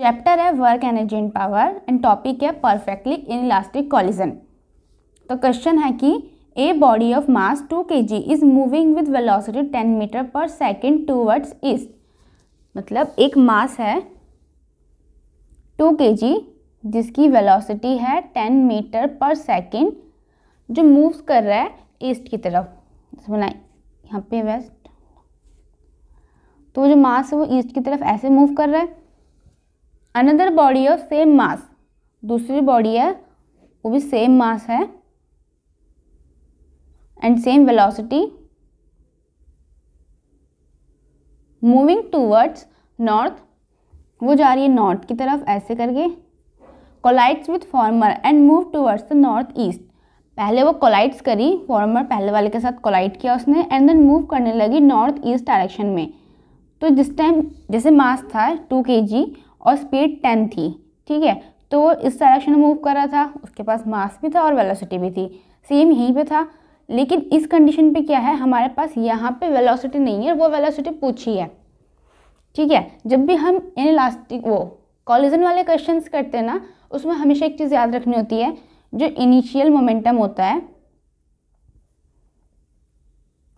chapter है work and power and topic है perfectly inelastic collision तो question है कि a body of mass two K G is moving with velocity ten metre per second towards east मतलब एक मास है to K जी जिसकी velocity है ten metre per second जो मूव्स कर रहा है ईस्ट की तरफ बना यहाँ पे वेस्ट तो जो मास है वो ईस्ट की तरफ ऐसे मूव कर रहा है another body of same mass दूसरी बॉडी है वो भी सेम मास है and same velocity moving towards north वो जा रही है नॉर्थ की तरफ ऐसे करके collides with former and move towards the north east पहले वो कोलाइट्स करी फॉर्मर पहले वाले के साथ कोलाइट किया उसने एंड देन मूव करने लगी नॉर्थ ईस्ट डायरेक्शन में तो जिस टाइम जैसे मास था टू के जी और स्पीड टेन थी ठीक है तो इस डायरेक्शन में मूव कर रहा था उसके पास मास भी था और वेलोसिटी भी थी सेम यहीं पे था लेकिन इस कंडीशन पे क्या है हमारे पास यहाँ पे वेलोसिटी नहीं है वो वेलोसिटी पूछी है ठीक है जब भी हम इन इलास्टिक वो कॉलिजन वाले क्वेश्चन करते हैं ना उसमें हमेशा एक चीज़ याद रखनी होती है जो इनिशियल मोमेंटम होता है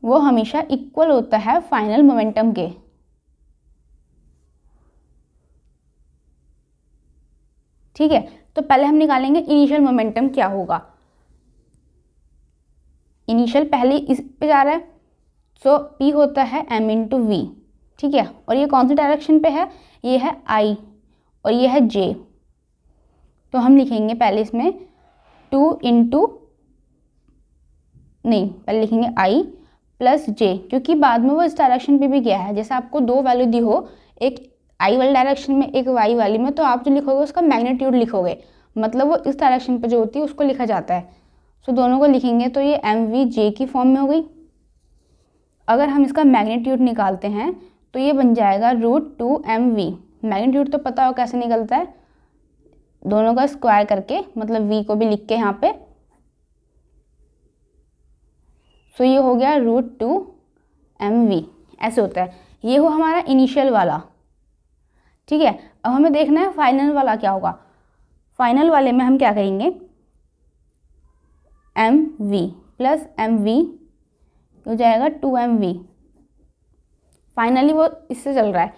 वो हमेशा इक्वल होता है फाइनल मोमेंटम के ठीक है तो पहले हम निकालेंगे इनिशियल मोमेंटम क्या होगा इनिशियल पहले इस पे जा रहा है सो so, पी होता है एम इन टू वी ठीक है और ये कौन से डायरेक्शन पे है ये है आई और ये है जे तो हम लिखेंगे पहले इसमें टू इंटू नहीं पहले लिखेंगे आई प्लस जे क्योंकि बाद में वो इस डायरेक्शन पे भी गया है जैसे आपको दो वैल्यू दी हो एक आई वाली डायरेक्शन में एक वाई वाली में तो आप जो लिखोगे उसका मैग्नीट्यूड लिखोगे मतलब वो इस डायरेक्शन पर जो होती है उसको लिखा जाता है सो दोनों को लिखेंगे तो ये एम वी जे की फॉर्म में हो गई अगर हम इसका मैग्नीट्यूड निकालते हैं तो ये बन जाएगा root two M V magnitude तो पता हो कैसे निकलता है दोनों का स्क्वायर करके मतलब वी को भी लिख के यहाँ पे सो so, ये हो गया रूट टू एम वी ऐसे होता है ये हो हमारा इनिशियल वाला ठीक है अब हमें देखना है फाइनल वाला क्या होगा फाइनल वाले में हम क्या करेंगे M V plus M V हो जाएगा टू एम वी फाइनली वो इससे चल रहा है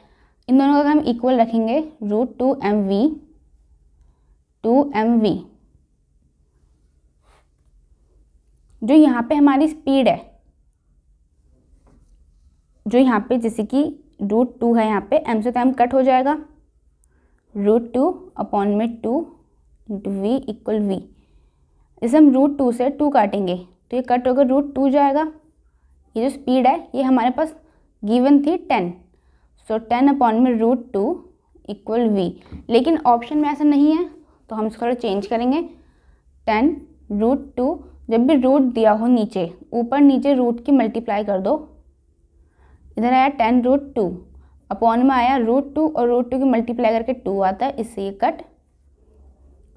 इन दोनों का हम इक्वल रखेंगे root two M V two M V जो यहाँ पे हमारी स्पीड है जो यहाँ पे जैसे कि रूट टू है यहाँ पे एम से तो एम कट हो जाएगा रूट टू अपॉन में two into V equal V जैसे हम रूट टू से टू काटेंगे तो ये कट होकर रूट टू जाएगा ये जो स्पीड है ये हमारे पास गिवन थी टेन सो टेन अपॉन में रूट टू इक्वल वी लेकिन ऑप्शन में ऐसा नहीं है तो हम इसको थोड़ा चेंज करेंगे टेन रूट टू जब भी रूट दिया हो नीचे ऊपर नीचे रूट की मल्टीप्लाई कर दो इधर आया टेन रूट टू अपॉन में आया रूट टू और रूट टू की मल्टीप्लाई करके टू आता है इससे ये कट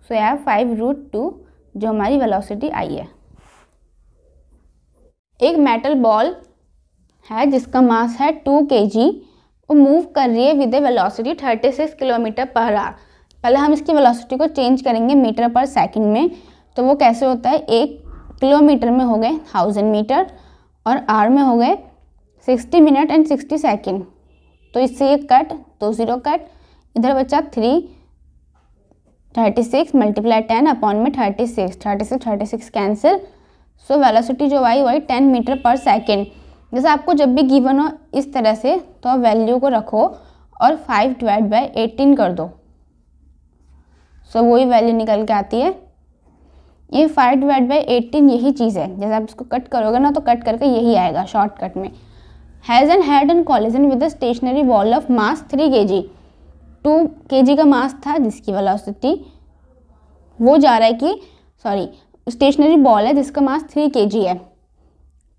सो आया फाइव रूट टू जो हमारी वेलोसिटी आई है एक मेटल बॉल है जिसका मास है टू के जी वो मूव कर रही है with a velocity thirty six kilometre per hour पहले हम इसकी वेलोसिटी को चेंज करेंगे मीटर पर सेकंड में तो वो कैसे होता है एक किलोमीटर में हो गए थाउजेंड मीटर और आर में हो गए sixty minute and sixty second तो इससे ये कट दो तो ज़ीरो कट इधर बचा three thirty six multiply ten upon में thirty six thirty six thirty six cancel so velocity जो आई वही टेन मीटर पर सेकेंड जैसे आपको जब भी गिवन हो इस तरह से तो आप वैल्यू को रखो और फाइव डिवाइड बाई एटीन कर दो सो so, वही वैल्यू निकल के आती है ये फाइव डिवाइड बाई एटीन यही चीज़ है जैसे आप इसको कट करोगे ना तो कट करके यही आएगा शॉर्टकट में has an head on collision with stationary ball of mass three K G to K जी का मास था जिसकी वेलोसिटी वो जा रहा है कि सॉरी स्टेशनरी बॉल है जिसका मास थ्री के जी है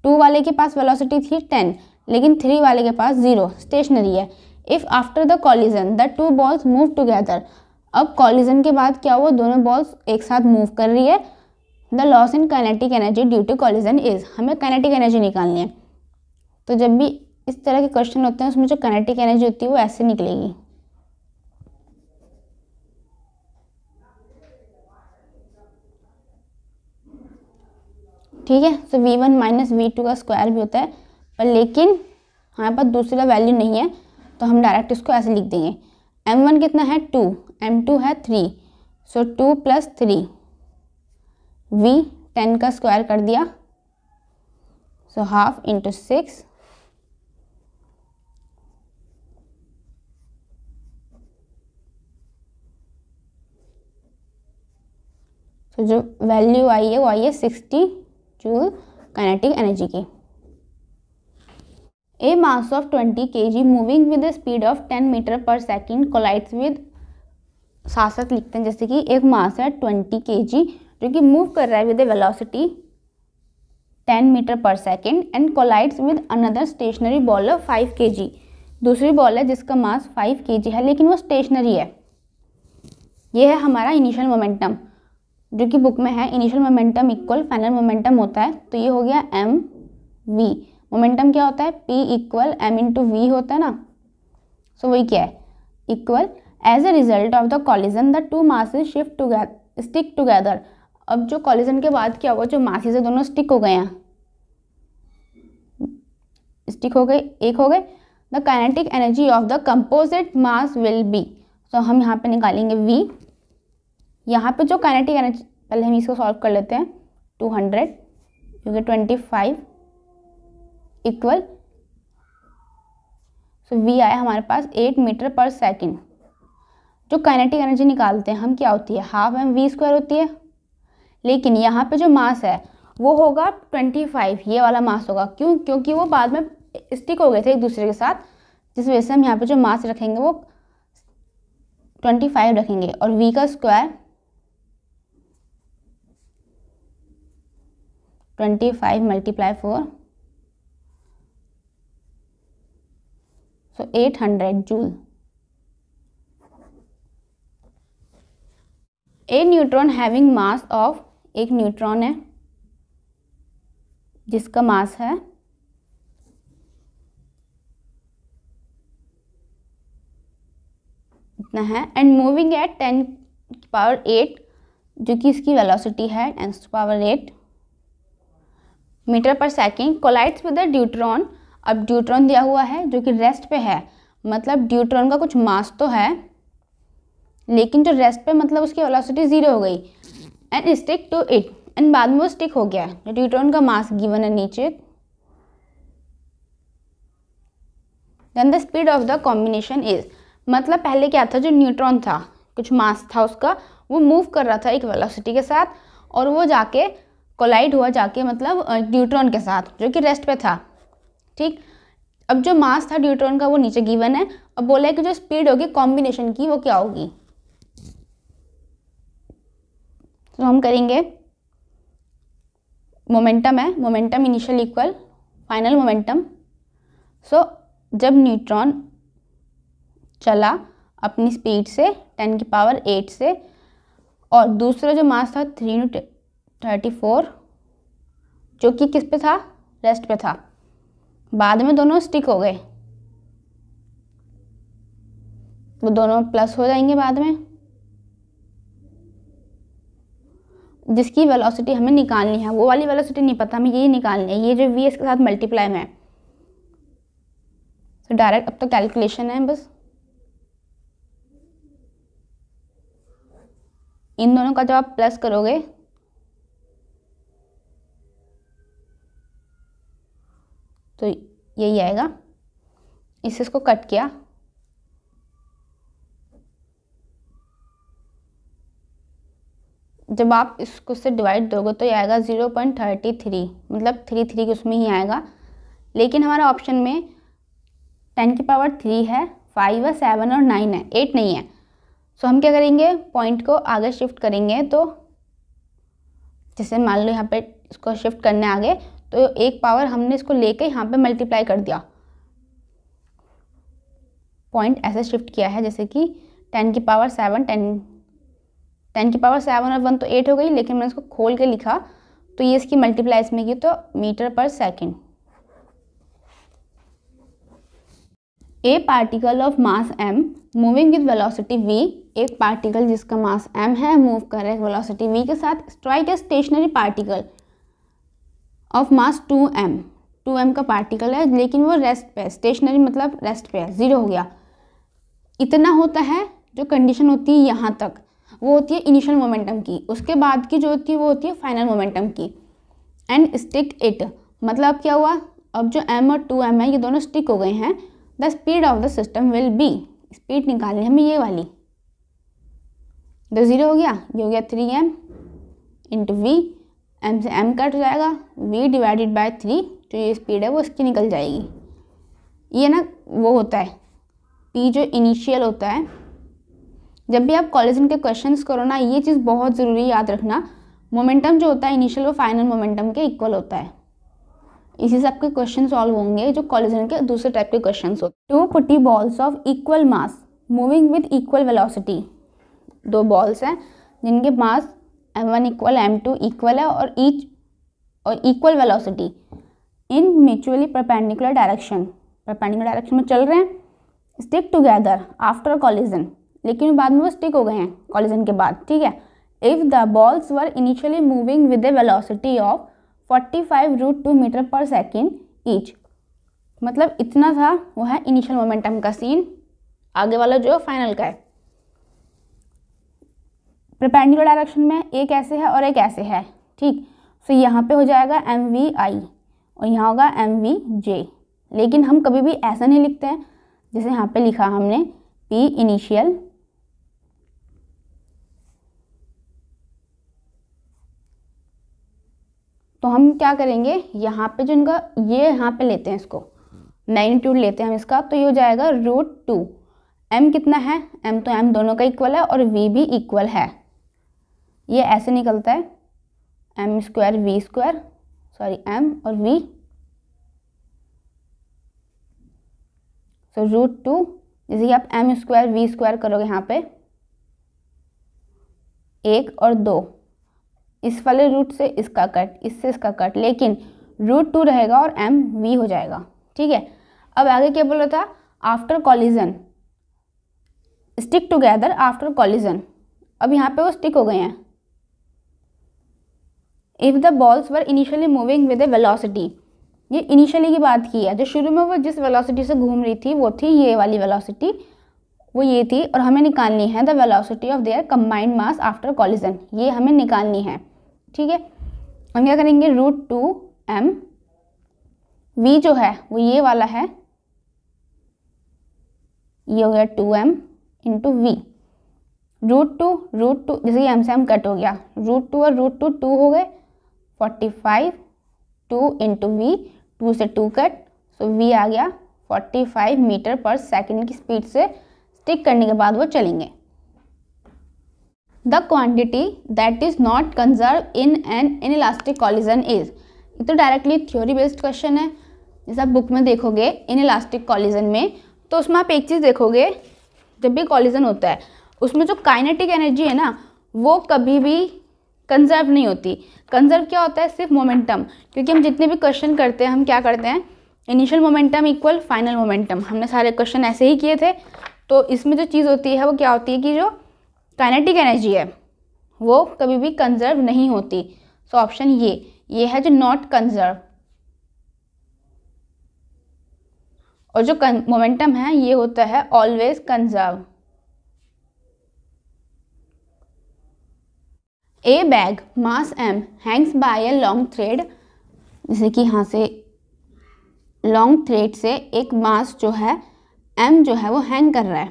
टू वाले के पास वेलोसिटी थी टेन लेकिन थ्री वाले के पास ज़ीरो स्टेशनरी है if after the collision the two balls move together अब कॉलिजन के बाद क्या हुआ दोनों बॉल्स एक साथ मूव कर रही है the loss in kinetic energy due to collision is हमें कैनेटिक एनर्जी निकालनी है तो जब भी इस तरह के क्वेश्चन होते हैं उसमें जो कनेटिक एनर्जी होती है वो ऐसे निकलेगी ठीक है so V one minus V two का स्क्वायर भी होता है पर लेकिन हमारे पास दूसरा वैल्यू नहीं है तो हम डायरेक्ट इसको ऐसे लिख देंगे एम वन कितना है टू एम टू है three so two plus three V ten का स्क्वायर कर दिया सो हाफ इंटू सिक्स तो जो वैल्यू आई है वो आई है सिक्सटी जूल काइनेटिक एनर्जी की ए मास of twenty K G moving with speed of ten metre per second collides with साथ साथ लिखते हैं जैसे कि एक मास है ट्वेंटी के जी जो कि मूव कर रहा है with a velocity ten metre per second and collides with another stationary ball of K G दूसरी बॉल है जिसका मास फाइव के जी है लेकिन वो स्टेशनरी है यह है हमारा इनिशियल मोमेंटम जो कि बुक में है initial momentum equal final momentum होता है तो ये हो गया एम वी मोमेंटम क्या होता है P equal M into V होता है ना सो so, वही क्या है equal as a result of the collision the two masses shift together stick together अब जो कॉलिजन के बाद क्या हुआ जो मासेज है दोनों स्टिक हो गए हैं स्टिक हो गए एक हो गए the kinetic energy of the composite mass will be so हम यहाँ पे निकालेंगे वी यहाँ पे जो काइनेटिक एनर्जी पहले हम इसको सॉल्व कर लेते हैं टू हंड्रेड क्योंकि twenty five equal so V आया हमारे पास एट मीटर पर सेकेंड जो काइनेटिक एनर्जी निकालते हैं हम क्या होती है हाफ एम वी स्क्वायर होती है लेकिन यहाँ पे जो मास है वो होगा ट्वेंटी फाइव ये वाला मास होगा क्यों क्योंकि वो बाद में स्टिक हो गए थे एक दूसरे के साथ जिस वजह से हम यहाँ पे जो मास रखेंगे वो ट्वेंटी फाइव रखेंगे और वी का square twenty five multiply four so eight hundred joule a neutron having mass of एक न्यूट्रॉन है जिसका मास है इतना है and moving at ten power eight जो कि इसकी वेलोसिटी है ten power eight metre per second collides with the deuteron अब ड्यूट्रॉन दिया हुआ है जो कि रेस्ट पे है मतलब ड्यूट्रॉन का कुछ मास तो है लेकिन जो रेस्ट पे मतलब उसकी वेलोसिटी ज़ीरो हो गई and stick to it and बाद में वो स्टिक हो गया जो ड्यूट्रॉन का मास गिवन है नीचे then the speed of the combination is मतलब पहले क्या था जो न्यूट्रॉन था कुछ मास था उसका वो मूव कर रहा था एक वेलोसिटी के साथ और वो जाके कोलाइड हुआ जाके मतलब न्यूट्रॉन के साथ जो कि रेस्ट पे था ठीक अब जो मास था न्यूट्रॉन का वो नीचे गिवन है अब बोला है कि जो स्पीड होगी कॉम्बिनेशन की वो क्या होगी तो हम करेंगे मोमेंटम है momentum initial equal final momentum so जब न्यूट्रॉन चला अपनी स्पीड से टेन की पावर एट से और दूसरा जो मास था थ्री न्यूट्रॉन थर्टी फोर जो कि किस पे था रेस्ट पे था बाद में दोनों स्टिक हो गए वो दोनों प्लस हो जाएंगे बाद में जिसकी वेलोसिटी हमें निकालनी है वो वाली वेलोसिटी नहीं पता हमें यही निकालनी है ये जो वी एस के साथ मल्टीप्लाई में है तो डायरेक्ट अब तो कैलकुलेशन है बस इन दोनों का जब आप प्लस करोगे तो यही आएगा इससे इसको कट किया जब आप इसको से डिवाइड दोगे तो ये आएगा ज़ीरो पॉइंट थर्टी थ्री मतलब थ्री थ्री उसमें ही आएगा लेकिन हमारा ऑप्शन में टेन की पावर थ्री है फाइव है सेवन और नाइन है एट नहीं है सो हम क्या करेंगे पॉइंट को आगे शिफ्ट करेंगे तो जैसे मान लो यहाँ पे इसको शिफ्ट करने आगे तो एक पावर हमने इसको लेके यहाँ पर मल्टीप्लाई कर दिया पॉइंट ऐसे शिफ्ट किया है जैसे कि टेन की पावर सेवन टेन टेन की पावर सेवन और वन तो एट हो गई लेकिन मैंने इसको खोल के लिखा तो ये इसकी मल्टीप्लाई इसमें की तो metre per second a particle of mass M moving with velocity V एक पार्टिकल जिसका मास एम है मूव कर रहा है वेलोसिटी वी के साथ strike a stationary particle of mass two M two M का पार्टिकल है लेकिन वो रेस्ट पे स्टेशनरी मतलब रेस्ट पे है ज़ीरो मतलब हो गया इतना होता है जो कंडीशन होती है यहाँ तक वो होती है इनिशियल मोमेंटम की उसके बाद की जो होती है वो होती है फाइनल मोमेंटम की एंड स्टिक इट मतलब क्या हुआ अब जो एम और टू एम है ये दोनों स्टिक हो गए हैं the speed of the system will be speed निकालनी हमें ये वाली द ज़ीरो हो गया ये हो गया three M into V M से एम कट हो जाएगा वी डिवाइडेड बाय थ्री जो ये स्पीड है वो इसकी निकल जाएगी ये ना वो होता है पी जो इनिशियल होता है जब भी आप कॉलेज के क्वेश्चंस करो ना ये चीज़ बहुत ज़रूरी याद रखना मोमेंटम जो होता है इनिशियल वो फाइनल मोमेंटम के इक्वल होता है इसी से आपके क्वेश्चन सॉल्व होंगे जो कॉलेज के दूसरे टाइप के क्वेश्चन होते हैं two putty balls of equal mass moving with equal velocity दो बॉल्स हैं जिनके mass M one equal M two equal है और ईच और equal velocity in mutually perpendicular direction perpendicular direction में चल रहे हैं स्टिक टुगेदर आफ्टर कॉलिजन लेकिन बाद में वो स्टिक हो गए हैं कॉलिजन के बाद ठीक है if the balls were initially moving with a velocity of forty five root two metre per second each मतलब इतना था वो है इनिशियल मोमेंटम का सीन आगे वाला जो फाइनल का है परपेंडिकुलर डायरेक्शन में एक ऐसे है और एक ऐसे है ठीक सो so, यहाँ पे हो जाएगा एम वी आई और यहाँ होगा एम वी जे लेकिन हम कभी भी ऐसा नहीं लिखते हैं जैसे यहाँ पे लिखा हमने पी इनिशियल तो हम क्या करेंगे यहाँ पे जो इनका ये यहाँ पे लेते हैं इसको मैग्नीट्यूड लेते हैं हम इसका तो ये हो जाएगा रूट टू एम कितना है एम तो एम दोनों का इक्वल है और वी भी इक्वल है ये ऐसे निकलता है M square V square sorry M और वी सो रूट टू जैसे कि आप एम स्क्वायर वी स्क्वायर करोगे यहाँ पे एक और दो इस वाले रूट से इसका कट इससे इसका कट लेकिन रूट टू रहेगा और एम वी हो जाएगा ठीक है अब आगे क्या बोल रहा था after collision stick together after collision अब यहाँ पे वो स्टिक हो गए हैं if the balls were initially moving with a velocity ये इनिशियली की बात की है जो शुरू में वो जिस वेलोसिटी से घूम रही थी वो थी ये वाली वेलोसिटी वो ये थी और हमें निकालनी है the velocity of their combined mass after collision ये हमें निकालनी है ठीक है हम क्या करेंगे रूट टू एम वी जो है वो ये वाला है ये हो गया two M into V root two root two जैसे कि एम से एम कट हो गया रूट टू और रूट टू टू हो गए forty five two into V two से टू कट सो वी आ गया forty five metre per second की स्पीड से स्टिक करने के बाद वो चलेंगे the quantity that is not conserve in an inelastic collision is ये तो डायरेक्टली थ्योरी बेस्ड क्वेश्चन है जैसे आप बुक में देखोगे इन इलास्टिक कॉलिजन में तो उसमें आप एक चीज़ देखोगे जब भी कॉलिजन होता है उसमें जो काइनेटिक एनर्जी है ना वो कभी भी कंजर्व नहीं होती कंजर्व क्या होता है सिर्फ मोमेंटम क्योंकि हम जितने भी क्वेश्चन करते हैं हम क्या करते हैं initial momentum equal final momentum हमने सारे क्वेश्चन ऐसे ही किए थे तो इसमें जो चीज़ होती है वो क्या होती है कि जो काइनेटिक एनर्जी है वो कभी भी कंजर्व नहीं होती सो ऑप्शन ये ये है जो नॉट कंजर्व और जो मोमेंटम है ये होता है always conserve a bag mass M hangs by a long thread जैसे कि यहाँ से लॉन्ग थ्रेड से एक मास जो है एम जो है वो हैंग कर रहा है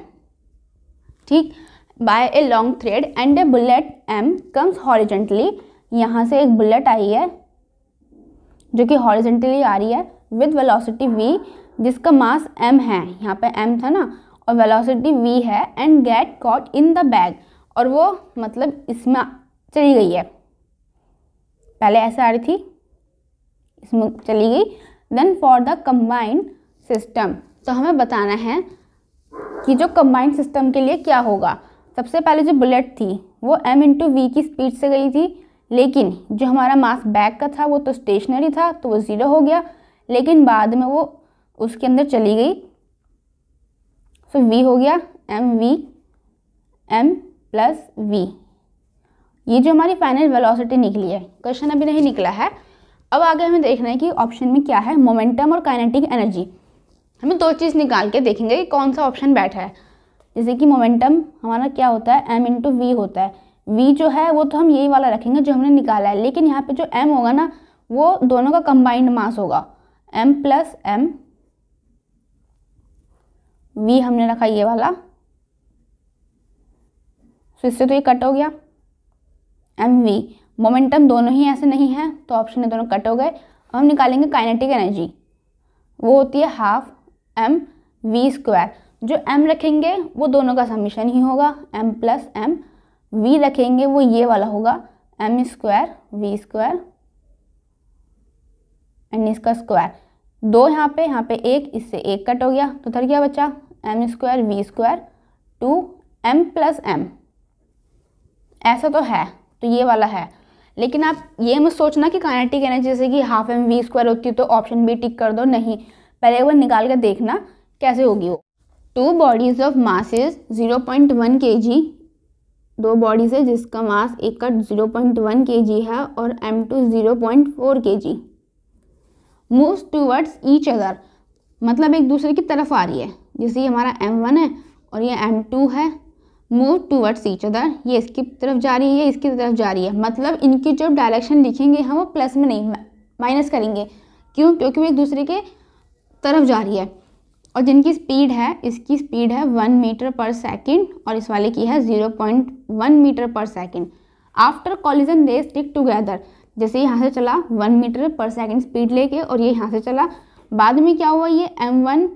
ठीक by a long thread and a bullet M comes horizontally यहाँ से एक बुलेट आई है जो कि हॉरिजेंटली आ रही है विद वेलोसिटी वी जिसका मास एम है यहाँ पे एम था ना और वेलोसिटी वी है and get caught in the bag और वो मतलब इसमें चली गई है पहले ऐसे आ रही थी इसमें चली गई then for the combined system तो हमें बताना है कि जो कम्बाइंड सिस्टम के लिए क्या होगा सबसे पहले जो बुलेट थी वो एम इंटू वी की स्पीड से गई थी लेकिन जो हमारा मास बैग का था वो तो स्टेशनरी था तो वो ज़ीरो हो गया लेकिन बाद में वो उसके अंदर चली गई सो so, वी हो गया M V M plus V ये जो हमारी फाइनल वेलोसिटी निकली है क्वेश्चन अभी नहीं निकला है अब आगे हमें देखना है कि ऑप्शन में क्या है मोमेंटम और काइनेटिक एनर्जी हमें दो चीज़ निकाल के देखेंगे कि कौन सा ऑप्शन बैठा है जैसे कि मोमेंटम हमारा क्या होता है एम इंटू वी होता है वी जो है वो तो हम यही वाला रखेंगे जो हमने निकाला है लेकिन यहाँ पे जो एम होगा ना वो दोनों का कंबाइंड मास होगा एम प्लस एम वी हमने रखा ये वाला सो इससे तो ये कट हो गया एम वी मोमेंटम दोनों ही ऐसे नहीं है तो ऑप्शन ए दोनों कट हो गए अब हम निकालेंगे काइनेटिक एनर्जी वो होती है हाफ एम वी स्क्वायर जो एम रखेंगे वो दोनों का समीशन ही होगा एम प्लस एम वी रखेंगे वो ये वाला होगा M square V square and इसका स्क्वायर दो यहाँ पे यहाँ पे एक इससे एक कट हो गया तो उधर क्या बचा M square V square two M plus M ऐसा तो है तो ये वाला है लेकिन आप ये मत सोचना कि काइनेटिक एनर्जी जैसे कि हाफ एम वी स्क्वायर होती है तो ऑप्शन बी टिक कर दो नहीं पहले एक बार निकाल कर देखना कैसे होगी वो two bodies of masses 0.1 KG दो बॉडीज है जिसका मास एक का 0.1 केजी है और M two zero point four K G move towards each other मतलब एक दूसरे की तरफ आ रही है जैसे ये हमारा एम वन है और ये एम टू है मूव टूवर्ड्स ईच अदर ये इसकी तरफ जा रही है इसकी तरफ जा रही है मतलब इनकी जो डायरेक्शन लिखेंगे हम वो प्लस में नहीं माइनस करेंगे क्यों क्योंकि वो एक दूसरे के तरफ जा रही है और जिनकी स्पीड है इसकी स्पीड है वन मीटर पर सेकेंड और इस वाले की है zero point one metre per second after collision they stick together जैसे यहाँ से चला one metre per second speed लेके और ये यहाँ से चला बाद में क्या हुआ ये एम वन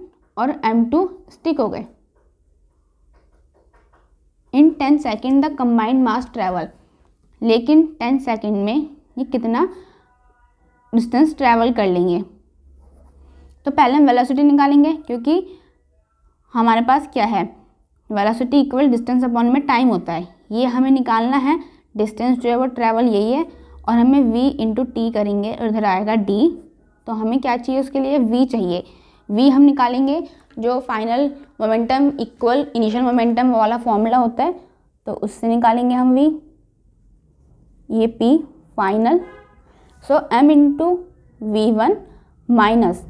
और एम टू स्टिक हो गए in ten second the combined mass travel लेकिन टेन सेकेंड में ये कितना डिस्टेंस ट्रैवल कर लेंगे तो पहले हम वेलासिटी निकालेंगे क्योंकि हमारे पास क्या है वेलासिटी इक्वल डिस्टेंस अपॉन में टाइम होता है ये हमें निकालना है डिस्टेंस जो है वो ट्रैवल यही है और हमें v इंटू टी करेंगे और इधर आएगा d तो हमें क्या चाहिए उसके लिए v चाहिए v हम निकालेंगे जो final momentum equal initial momentum वाला फॉर्मूला होता है तो उससे निकालेंगे हम वी ये P final so M into V one minus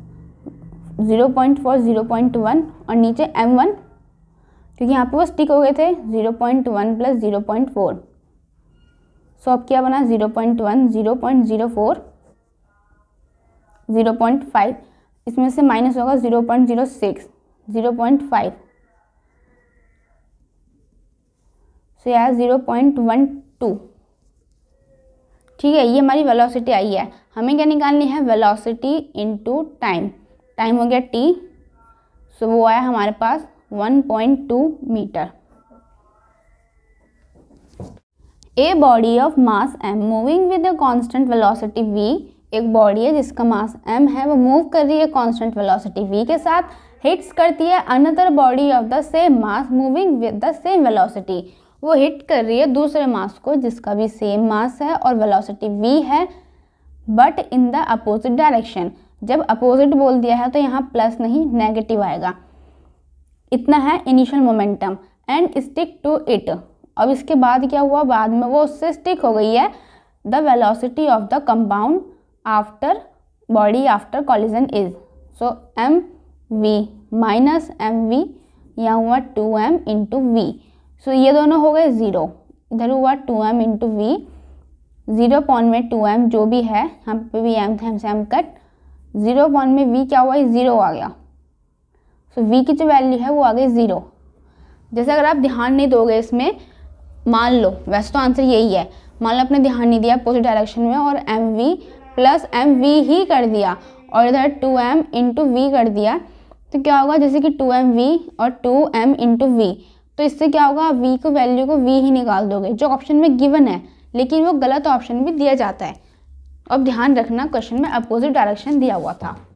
zero point four zero point one और नीचे एम वन क्योंकि यहाँ पे वो स्टिक हो गए थे zero point one plus zero point four so अब क्या बना zero point one zero point zero four zero point five इसमें से माइनस होगा zero point zero six zero point five so यार ज़ीरो पॉइंट वन टू ठीक है ये हमारी वेलोसिटी आई है हमें क्या निकालनी है वेलोसिटी इनटू टाइम टाइम हो गया टी सो वो आया हमारे पास two metre a body of mass M moving with a constant velocity V एक बॉडी है जिसका मास एम है वो मूव कर रही है कांस्टेंट वेलोसिटी वी के साथ हिट्स करती है another body of the same mass moving with the same velocity वो हिट कर रही है दूसरे मास को जिसका भी सेम मास है और वेलोसिटी वी है but in the opposite direction जब अपोजिट बोल दिया है तो यहाँ प्लस नहीं नेगेटिव आएगा इतना है initial momentum and stick to it अब इसके बाद क्या हुआ बाद में वो उससे स्टिक हो गई है the velocity of the compound after body after collision is so M V minus M V या हुआ two M into V so ये दोनों हो गए ज़ीरो इधर हुआ two M into V zero पॉन में टू एम जो भी है यहाँ पे भी एम था एम कट ज़ीरो पॉन में वी क्या हुआ ज़ीरो आ गया सो so, वी की जो वैल्यू है वो आ गई ज़ीरो जैसे अगर आप ध्यान नहीं दोगे इसमें मान लो वैसे तो आंसर यही है मान लो आपने ध्यान नहीं दिया अपोजिट डायरेक्शन में और M V plus M V ही कर दिया और इधर टू एम इंटू वी कर दिया तो क्या होगा जैसे कि टू एम वी और टू एम इंटू वी तो इससे क्या होगा वी को वैल्यू को वी ही निकाल दोगे जो ऑप्शन में गिवन है लेकिन वो गलत ऑप्शन भी दिया जाता है अब ध्यान रखना क्वेश्चन में अपोजिट डायरेक्शन दिया हुआ था